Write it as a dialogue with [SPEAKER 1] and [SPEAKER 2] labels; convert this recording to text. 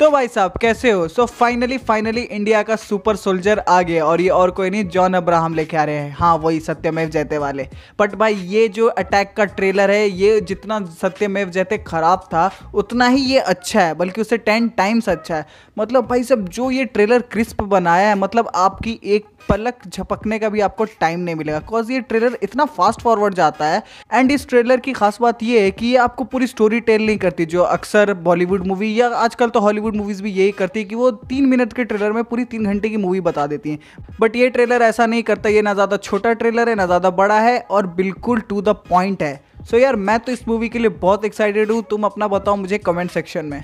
[SPEAKER 1] तो भाई साहब कैसे हो सो फाइनली फाइनली इंडिया का सुपर सोल्जर आ गया और ये और कोई नहीं जॉन अब्राहम लेके आ रहे हैं हाँ वही सत्यमेव जयते वाले बट भाई ये जो अटैक का ट्रेलर है ये जितना सत्यमेव जयते खराब था उतना ही ये अच्छा है बल्कि उससे टेन टाइम्स अच्छा है मतलब भाई साहब जो ये ट्रेलर क्रिस्प बनाया है मतलब आपकी एक पलक झपकने का भी आपको टाइम नहीं मिलेगा बिकॉज ये ट्रेलर इतना फास्ट फॉरवर्ड जाता है एंड इस ट्रेलर की खास बात ये है कि ये आपको पूरी स्टोरी टेल नहीं करती जो अक्सर बॉलीवुड मूवी या आजकल तो हॉलीवुड बॉलीवुड मूवीज़ भी यही करती है कि वो तीन मिनट के ट्रेलर में पूरी तीन घंटे की मूवी बता देती हैं बट ये ट्रेलर ऐसा नहीं करता ये ना ज़्यादा छोटा ट्रेलर है ना ज़्यादा बड़ा है और बिल्कुल टू द पॉइंट है सो so यार मैं तो इस मूवी के लिए बहुत एक्साइटेड हूँ तुम अपना बताओ मुझे कमेंट सेक्शन में